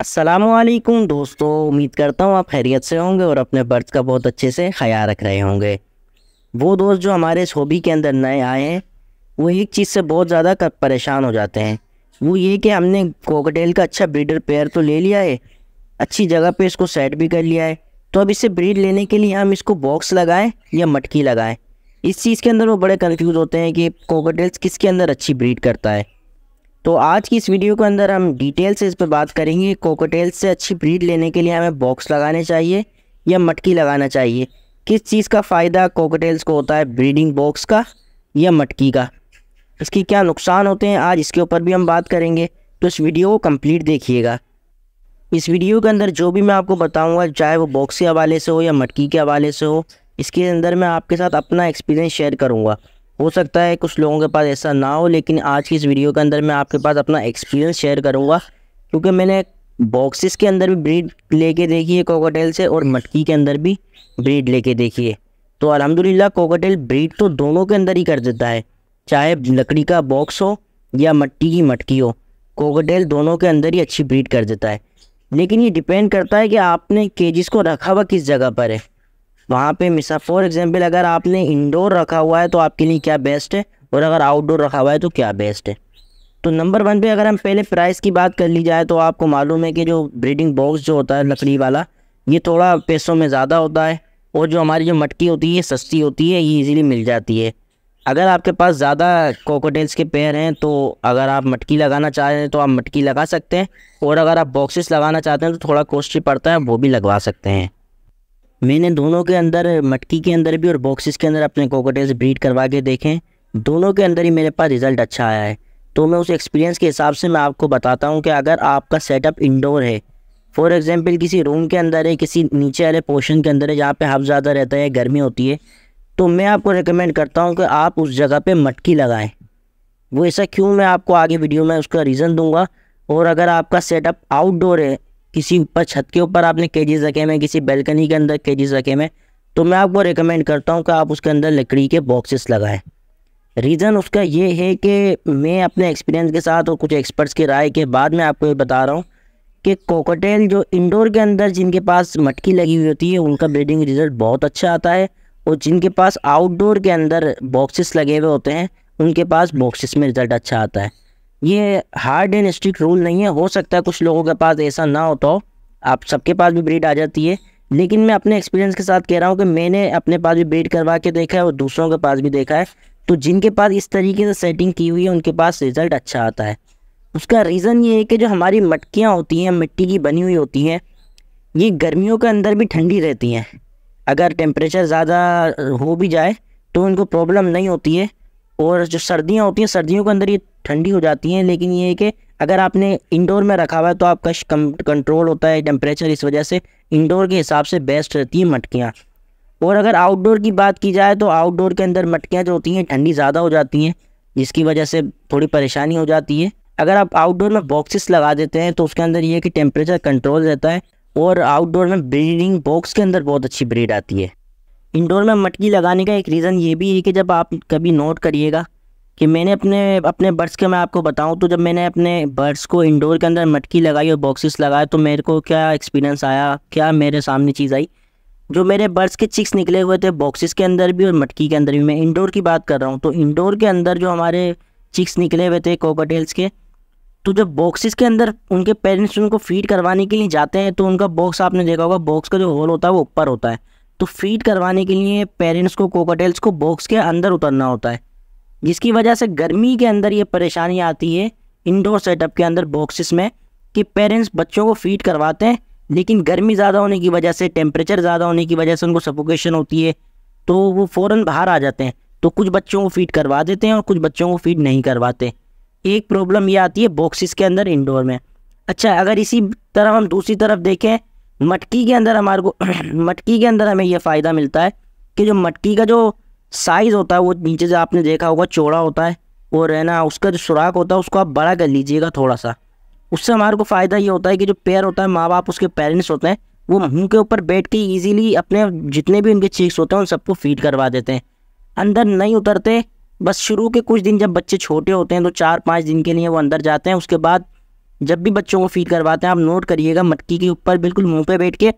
असलकुम दोस्तों उम्मीद करता हूँ आप खैरियत से होंगे और अपने बर्थ का बहुत अच्छे से ख्याल रख रहे होंगे वो दोस्त जो हमारे इस हॉबी के अंदर नए आए हैं वो एक चीज़ से बहुत ज़्यादा परेशान हो जाते हैं वो ये कि हमने कोकटेल का अच्छा ब्रीडर पेयर तो ले लिया है अच्छी जगह पे इसको सेट भी कर लिया है तो अब इसे ब्रीड लेने के लिए हम इसको बॉक्स लगाएं या मटकी लगाएं इस चीज़ के अंदर वो बड़े कंफ्यूज होते हैं कि कोकोटेल्स किसके अंदर अच्छी ब्रीड करता है तो आज की इस वीडियो के अंदर हम डिटेल से इस पर बात करेंगे कोकोटेल से अच्छी ब्रीड लेने के लिए हमें बॉक्स लगाने चाहिए या मटकी लगाना चाहिए किस चीज़ का फ़ायदा कोकोटेल्स को होता है ब्रीडिंग बॉक्स का या मटकी का इसके क्या नुकसान होते हैं आज इसके ऊपर भी हम बात करेंगे तो इस वीडियो को कम्प्लीट देखिएगा इस वीडियो के अंदर जो भी मैं आपको बताऊँगा चाहे वो बॉक्स के हवाले से हो या मटकी के हवाले से हो इसके अंदर मैं आपके साथ अपना एक्सपीरियंस शेयर करूँगा हो सकता है कुछ लोगों के पास ऐसा ना हो लेकिन आज की इस वीडियो के अंदर मैं आपके पास अपना एक्सपीरियंस शेयर करूँगा क्योंकि मैंने बॉक्सेस के अंदर भी ब्रीड लेके देखी है कोकोटेल से और मटकी के अंदर भी ब्रीड लेके देखी है तो अलहमदिल्ला कोकोटेल ब्रीड तो दोनों के अंदर ही कर देता है चाहे लकड़ी का बॉक्स हो या मट्टी की मटकी हो कोकोटेल दोनों के अंदर ही अच्छी ब्रीड कर देता है लेकिन ये डिपेंड करता है कि आपने केजिस को रखा हुआ किस जगह पर है वहाँ पे मिसा फॉर एग्जाम्पल अगर आपने इंडोर रखा हुआ है तो आपके लिए क्या बेस्ट है और अगर आउटडोर रखा हुआ है तो क्या बेस्ट है तो नंबर वन पे अगर हम पहले प्राइस की बात कर ली जाए तो आपको मालूम है कि जो ब्रीडिंग बॉक्स जो होता है लकड़ी वाला ये थोड़ा पैसों में ज़्यादा होता है और जो हमारी जो मटकी होती है ये सस्ती होती है ये इजीली मिल जाती है अगर आपके पास ज़्यादा कोकोटेल्स के पैर हैं तो अगर आप मटकी लगाना चाह रहे हैं तो आप मटकी लगा सकते हैं और अगर आप बॉक्सेस लगाना चाहते हैं तो थोड़ा कॉस्टली पड़ता है वो भी लगवा सकते हैं मैंने दोनों के अंदर मटकी के अंदर भी और बॉक्सेस के अंदर अपने कॉकटेल्स ब्रीड करवा के देखें दोनों के अंदर ही मेरे पास रिज़ल्ट अच्छा आया है तो मैं उस एक्सपीरियंस के हिसाब से मैं आपको बताता हूँ कि अगर आपका सेटअप इंडोर है फॉर एग्ज़ाम्पल किसी रूम के अंदर है किसी नीचे वाले पोर्शन के अंदर है जहाँ पे हफ ज़्यादा रहता है गर्मी होती है तो मैं आपको रिकमेंड करता हूँ कि आप उस जगह पर मटकी लगाएँ वो ऐसा क्यों मैं आपको आगे वीडियो में उसका रीज़न दूंगा और अगर आपका सेटअप आउटडोर है किसी ऊपर छत के ऊपर आपने केजेस रखे में किसी बेलकनी के अंदर केजेस रखे में तो मैं आपको रिकमेंड करता हूँ कि आप उसके अंदर लकड़ी के बॉक्सेस लगाएं रीज़न उसका ये है कि मैं अपने एक्सपीरियंस के साथ और कुछ एक्सपर्ट्स की राय के बाद में आपको ये बता रहा हूँ कि कोकोटेल जो इंडोर के अंदर जिनके पास मटकी लगी हुई होती है उनका ब्रीडिंग रिज़ल्ट बहुत अच्छा आता है और जिनके पास आउटडोर के अंदर बॉक्सेस लगे हुए होते हैं उनके पास बॉक्सेस में रिज़ल्ट अच्छा आता है ये हार्ड एंड स्ट्रिक्ट रूल नहीं है हो सकता है कुछ लोगों के पास ऐसा ना होता हो तो आप सबके पास भी ब्रीड आ जाती है लेकिन मैं अपने एक्सपीरियंस के साथ कह रहा हूँ कि मैंने अपने पास भी ब्रीड करवा के देखा है और दूसरों के पास भी देखा है तो जिनके पास इस तरीके से सेटिंग की हुई है उनके पास रिज़ल्ट अच्छा आता है उसका रीज़न ये है कि जो हमारी मटकियाँ होती हैं मिट्टी की बनी हुई होती हैं ये गर्मियों के अंदर भी ठंडी रहती हैं अगर टेम्परेचर ज़्यादा हो भी जाए तो उनको प्रॉब्लम नहीं होती है और जो सर्दियाँ होती हैं सर्दियों के अंदर ये ठंडी हो जाती हैं लेकिन ये है कि अगर आपने इंडोर में रखा हुआ है तो आपका कंट्रोल होता है टेम्परेचर इस वजह से इंडोर के हिसाब से बेस्ट रहती हैं मटकियाँ और अगर आउटडोर की बात की जाए तो आउटडोर के अंदर मटकियाँ जो होती हैं ठंडी ज़्यादा हो जाती हैं जिसकी वजह से थोड़ी परेशानी हो जाती है अगर आप आउटडोर में बॉक्सेस लगा देते हैं तो उसके अंदर ये है कि टेम्परेचर कंट्रोल रहता है और आउटडोर में ब्रीडिंग बॉक्स के अंदर बहुत अच्छी ब्रीड आती है इंडोर में मटकी लगाने का एक रीज़न ये भी है कि जब आप कभी नोट करिएगा कि मैंने अपने अपने बर्ड्स के मैं आपको बताऊं तो जब मैंने अपने बर्ड्स को इंडोर के अंदर मटकी लगाई और बॉक्सेस लगाए तो मेरे को क्या एक्सपीरियंस आया क्या मेरे सामने चीज़ आई जो मेरे बर्ड्स के चिक्स निकले हुए थे बॉक्सेस के अंदर भी और मटकी के अंदर भी मैं इंडोर की बात कर रहा हूँ तो इंडोर के अंदर जो हमारे चिक्स निकले हुए थे कोकटेल्स के तो जब बॉक्सेस के अंदर उनके पेरेंट्स उनको फीड करवाने के लिए जाते हैं तो उनका बॉक्स आपने देखा होगा बॉक्स का जो होल होता है वो ऊपर होता है तो फीड करवाने के लिए पेरेंट्स को कोकटेल्स को बॉक्स के अंदर उतरना होता है जिसकी वजह से गर्मी के अंदर ये परेशानी आती है इंडोर सेटअप के अंदर बॉक्सेस में कि पेरेंट्स बच्चों को फीड करवाते हैं लेकिन गर्मी ज़्यादा होने की वजह से टेम्परेचर ज़्यादा होने की वजह से उनको सफोकेशन होती है तो वो फ़ौर बाहर आ जाते हैं तो कुछ बच्चों को फीड करवा देते हैं और कुछ बच्चों को फीड नहीं करवाते एक प्रॉब्लम ये आती है बॉक्सेस के अंदर इंडोर में अच्छा अगर इसी तरह हम दूसरी तरफ देखें मटकी के अंदर हमारे को मटकी के अंदर हमें यह फ़ायदा मिलता है कि जो मटकी का जो साइज़ होता है वो नीचे से आपने देखा होगा चौड़ा होता है और है ना उसका जो सुराख होता है उसको आप बड़ा कर लीजिएगा थोड़ा सा उससे हमारे को फ़ायदा ये होता है कि जो पैर होता है माँ बाप उसके पेरेंट्स होते हैं वो मुँह के ऊपर बैठ के ईजिली अपने जितने भी उनके चीक्स होते हैं उन सबको फीड करवा देते हैं अंदर नहीं उतरते बस शुरू के कुछ दिन जब बच्चे छोटे होते हैं तो चार पाँच दिन के लिए वो अंदर जाते हैं उसके बाद जब भी बच्चों को फीड करवाते हैं आप नोट करिएगा मटकी के ऊपर बिल्कुल मुँह पे बैठ के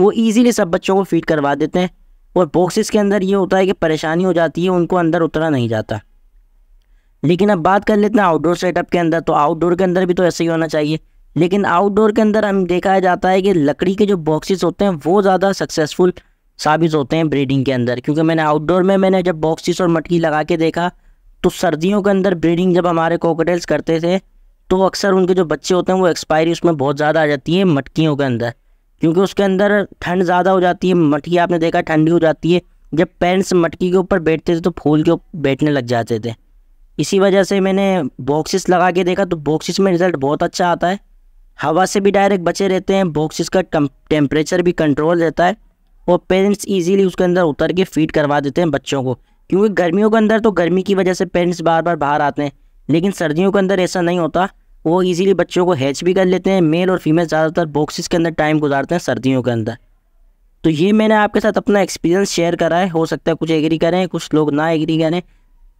वो ईजिली सब बच्चों को फीड करवा देते हैं और बॉक्सेस के अंदर ये होता है कि परेशानी हो जाती है उनको अंदर उतरा नहीं जाता लेकिन अब बात कर लेते हैं आउटडोर सेटअप के अंदर तो आउटडोर के अंदर भी तो ऐसे ही होना चाहिए लेकिन आउटडोर के अंदर हम देखा जाता है कि लकड़ी के जो बॉक्सेस होते हैं वो ज़्यादा सक्सेसफुल साबित होते हैं ब्रीडिंग के अंदर क्योंकि मैंने आउटडोर में मैंने जब बॉक्सेस और मटकी लगा के देखा तो सर्दियों के अंदर ब्रीडिंग जब हमारे कोकटेल्स करते थे तो अक्सर उनके जो बच्चे होते हैं वो एक्सपायरी उसमें बहुत ज़्यादा आ जाती है मटकियों के अंदर क्योंकि उसके अंदर ठंड ज़्यादा हो जाती है मटकी आपने देखा ठंडी हो जाती है जब पेरेंट्स मटकी के ऊपर बैठते थे तो फूल के बैठने लग जाते थे इसी वजह से मैंने बॉक्सेस लगा के देखा तो बॉक्सेस में रिज़ल्ट बहुत अच्छा आता है हवा से भी डायरेक्ट बचे रहते हैं बॉक्सेस का टेम्परेचर भी कंट्रोल रहता है और पेरेंट्स इजीली उसके अंदर उतर के फीड करवा देते हैं बच्चों को क्योंकि गर्मियों के अंदर तो गर्मी की वजह से पेरेंट्स बार बार बाहर आते हैं लेकिन सर्दियों के अंदर ऐसा नहीं होता वो इजीली बच्चों को हैच भी कर लेते हैं मेल और फीमेल ज़्यादातर बॉक्सेस के अंदर टाइम गुजारते हैं सर्दियों के अंदर तो ये मैंने आपके साथ अपना एक्सपीरियंस शेयर करा है हो सकता है कुछ एग्री करें कुछ लोग ना एग्री करें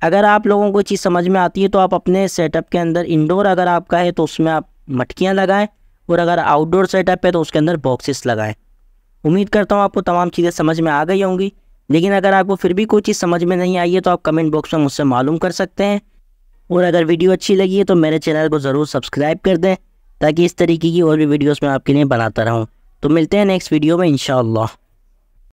अगर आप लोगों को चीज़ समझ में आती है तो आप अपने सेटअप के अंदर इंडोर अगर आपका है तो उसमें आप मटकियाँ लगाएँ और अगर आउटडोर सेटअप है तो उसके अंदर बॉक्सेस लगाएँ उम्मीद करता हूँ आपको तमाम चीज़ें समझ में आ गई होंगी लेकिन अगर आपको फिर भी कोई चीज़ समझ में नहीं आई है तो आप कमेंट बॉक्स में मुझसे मालूम कर सकते हैं और अगर वीडियो अच्छी लगी है तो मेरे चैनल को ज़रूर सब्सक्राइब कर दें ताकि इस तरीके की और भी वीडियोस मैं आपके लिए बनाता रहूँ तो मिलते हैं नेक्स्ट वीडियो में इनशाला